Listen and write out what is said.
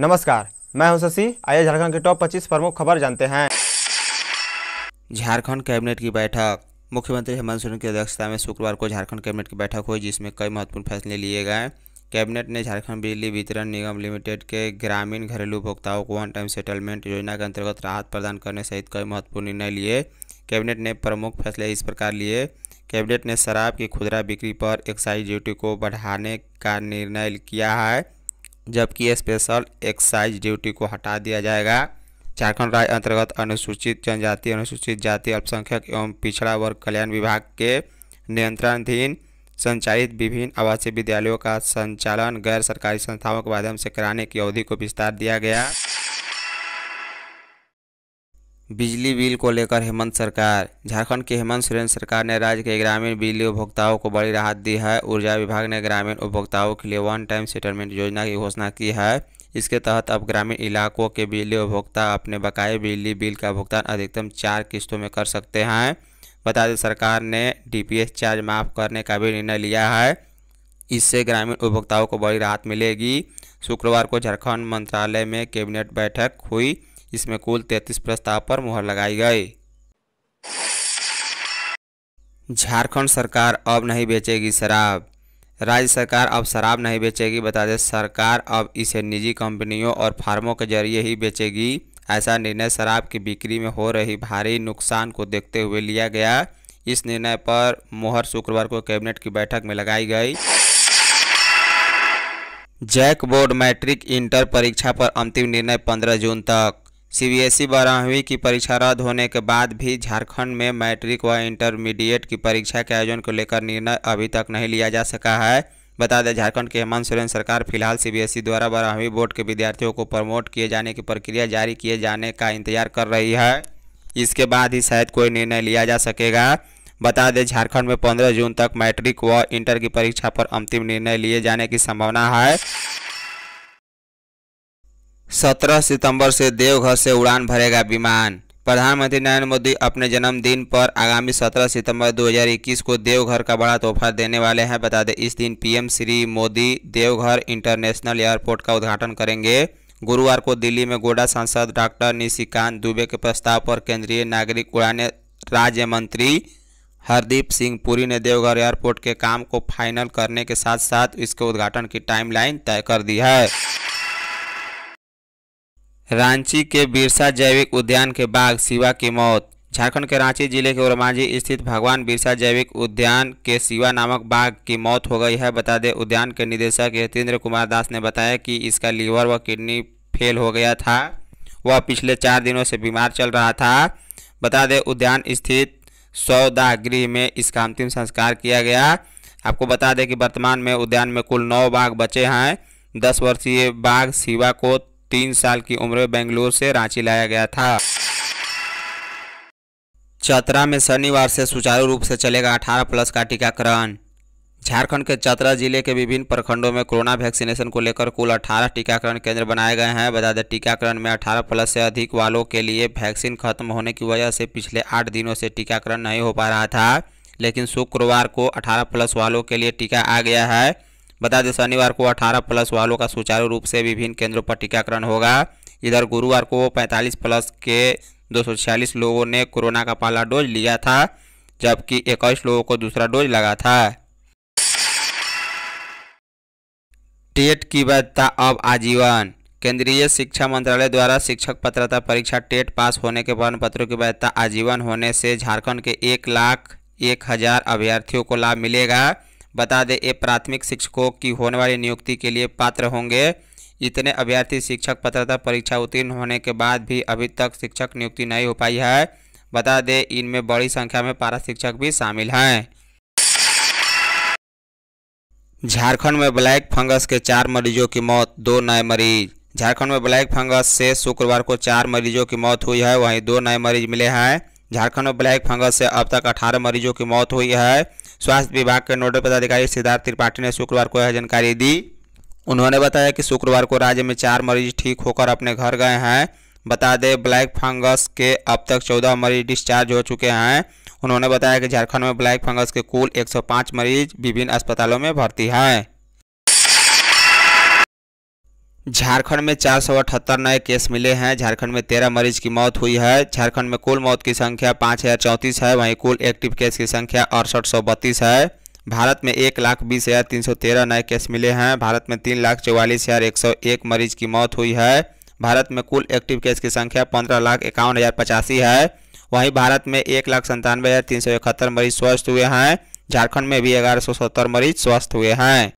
नमस्कार मैं हूं शशि आइए झारखंड के टॉप 25 प्रमुख खबर जानते हैं झारखंड कैबिनेट की बैठक मुख्यमंत्री हेमंत सोरेन की अध्यक्षता में शुक्रवार को झारखंड कैबिनेट की बैठक हुई जिसमें कई महत्वपूर्ण फैसले लिए गए कैबिनेट ने झारखंड बिजली वितरण निगम लिमिटेड के ग्रामीण घरेलू उपभोक्ताओं को वन टाइम सेटलमेंट योजना के अंतर्गत राहत प्रदान करने सहित कई महत्वपूर्ण निर्णय लिए कैबिनेट ने प्रमुख फैसले इस प्रकार लिए कैबिनेट ने शराब की खुदरा बिक्री पर एक्साइज ड्यूटी को बढ़ाने का निर्णय किया है जबकि स्पेशल एक्साइज ड्यूटी को हटा दिया जाएगा झारखंड राज्य अंतर्गत अनुसूचित जनजाति अनुसूचित जाति अल्पसंख्यक एवं पिछड़ा वर्ग कल्याण विभाग के नियंत्रणाधीन संचालित विभिन्न आवासीय विद्यालयों का संचालन गैर सरकारी संस्थाओं के माध्यम से कराने की अवधि को विस्तार दिया गया बिजली बिल को लेकर हेमंत सरकार झारखंड के हेमंत सोरेन सरकार ने राज्य के ग्रामीण बिजली उपभोक्ताओं को बड़ी राहत दी है ऊर्जा विभाग ने ग्रामीण उपभोक्ताओं के लिए वन टाइम सेटलमेंट योजना की घोषणा की है इसके तहत अब ग्रामीण इलाकों के बिजली उपभोक्ता अपने बकाए बिजली बिल का भुगतान अधिकतम चार किस्तों में कर सकते हैं बता दें सरकार ने डी चार्ज माफ़ करने का भी निर्णय लिया है इससे ग्रामीण उपभोक्ताओं को बड़ी राहत मिलेगी शुक्रवार को झारखंड मंत्रालय में कैबिनेट बैठक हुई इसमें कुल तैतीस प्रस्ताव पर मुहर लगाई गई झारखंड सरकार अब नहीं बेचेगी शराब राज्य सरकार अब शराब नहीं बेचेगी बता दें सरकार अब इसे निजी कंपनियों और फार्मों के जरिए ही बेचेगी ऐसा निर्णय शराब की बिक्री में हो रही भारी नुकसान को देखते हुए लिया गया इस निर्णय पर मोहर शुक्रवार को कैबिनेट की बैठक में लगाई गई जैक बोर्ड मैट्रिक इंटर परीक्षा पर अंतिम निर्णय 15 जून तक सीबीएसई e बारहवीं की परीक्षा रद्द होने के बाद भी झारखंड में मैट्रिक व इंटरमीडिएट की परीक्षा के आयोजन को लेकर निर्णय अभी तक नहीं लिया जा सका है बता दें झारखंड के हेमंत सोरेन सरकार फिलहाल सीबीएसई e द्वारा बारहवीं बोर्ड के विद्यार्थियों को प्रमोट किए जाने की प्रक्रिया जारी किए जाने का इंतजार कर रही है इसके बाद ही शायद कोई निर्णय लिया जा सकेगा बता दें झारखंड में 15 जून तक मैट्रिक व इंटर की परीक्षा पर अंतिम निर्णय लिए जाने की संभावना है सत्रह सितंबर से देवघर से उड़ान भरेगा विमान प्रधानमंत्री नरेंद्र मोदी अपने जन्मदिन पर आगामी 17 सितंबर 2021 को देवघर का बड़ा तोहफा देने वाले हैं बता दें इस दिन PM Shri Modi Deoghar international airport का उद्घाटन करेंगे गुरुवार को दिल्ली में गोडा सांसद डॉक्टर निशिकांत दुबे के प्रस्ताव पर केंद्रीय नागरिक उड़ान राज्य मंत्री हरदीप सिंह पुरी ने देवघर एयरपोर्ट के काम को फाइनल करने के साथ साथ इसके उद्घाटन की टाइमलाइन तय कर दी है रांची के बिरसा जैविक उद्यान के बाघ शिवा की मौत झारखंड के रांची जिले के उरमांझी स्थित भगवान बिरसा जैविक उद्यान के शिवा नामक बाघ की मौत हो गई है बता दें उद्यान के निदेशक यतेंद्र कुमार दास ने बताया कि इसका लीवर व किडनी फेल हो गया था वह पिछले चार दिनों से बीमार चल रहा था बता दें उद्यान स्थित सौदाह गृह में इसका अंतिम संस्कार किया गया आपको बता दें कि वर्तमान में उद्यान में कुल नौ बाघ बचे हैं दस वर्षीय बाघ शिवा को तीन साल की उम्र में बेंगलुरु से रांची लाया गया था चतरा में शनिवार से सुचारू रूप से चलेगा 18 प्लस का टीकाकरण झारखंड के चतरा जिले के विभिन्न प्रखंडों में कोरोना वैक्सीनेशन को लेकर कुल 18 टीकाकरण केंद्र बनाए गए हैं बता दें टीकाकरण में 18 प्लस से अधिक वालों के लिए वैक्सीन खत्म होने की वजह से पिछले आठ दिनों से टीकाकरण नहीं हो पा रहा था लेकिन शुक्रवार को 18 प्लस वालों के लिए टीका आ गया है बता दें शनिवार को 18 प्लस वालों का सुचारू रूप से विभिन्न केंद्रों पर टीकाकरण होगा इधर गुरुवार को 45 प्लस के दो लोगों ने कोरोना का पहला डोज लिया था जबकि इक्कीस लोगों को दूसरा डोज लगा था टेट की वैधता अब आजीवन केंद्रीय शिक्षा मंत्रालय द्वारा शिक्षक पात्रता परीक्षा टेट पास होने के प्रमाण पत्रों की वैधता आजीवन होने से झारखंड के एक लाख एक हजार अभ्यर्थियों को लाभ मिलेगा बता दें ये प्राथमिक शिक्षकों की होने वाली नियुक्ति के लिए पात्र होंगे इतने अभ्यर्थी शिक्षक पत्रता परीक्षा उत्तीर्ण होने के बाद भी अभी तक शिक्षक नियुक्ति नहीं हो पाई है बता दें इनमें बड़ी संख्या में पारा शिक्षक भी शामिल हैं झारखंड में ब्लैक फंगस के चार मरीजों की मौत दो नए मरीज झारखंड में ब्लैक फंगस से शुक्रवार को चार मरीजों की मौत हुई है वहीं दो नए मरीज मिले हैं झारखंड में ब्लैक फंगस से अब तक 18 मरीजों की मौत हुई है स्वास्थ्य विभाग के नोडल पदाधिकारी सिद्धार्थ त्रिपाठी ने शुक्रवार को यह जानकारी दी उन्होंने बताया कि शुक्रवार को राज्य में चार मरीज ठीक होकर अपने घर गए हैं बता दें ब्लैक फंगस के अब तक 14 मरीज डिस्चार्ज हो चुके हैं उन्होंने बताया कि झारखंड में ब्लैक फंगस के कुल 105 मरीज विभिन्न अस्पतालों में भर्ती हैं झारखंड में चार सौ अठहत्तर नए केस मिले हैं झारखंड में तेरह मरीज की मौत हुई है झारखंड में कुल मौत की संख्या पाँच हज़ार चौंतीस है वहीं कुल एक्टिव केस की संख्या अड़सठ सौ बत्तीस है भारत में एक लाख बीस हज़ार तीन सौ तेरह नए केस मिले हैं भारत में तीन लाख चौवालीस हज़ार एक सौ एक मरीज की मौत हुई है भारत में कुल एक्टिव केस की संख्या पंद्रह लाख इक्यावन हज़ार पचासी है वहीं भारत में एक लाख संतानवे हज़ार तीन सौ इकहत्तर मरीज स्वस्थ हुए हैं झारखंड में भी ग्यारह सौ सत्तर मरीज स्वस्थ हुए हैं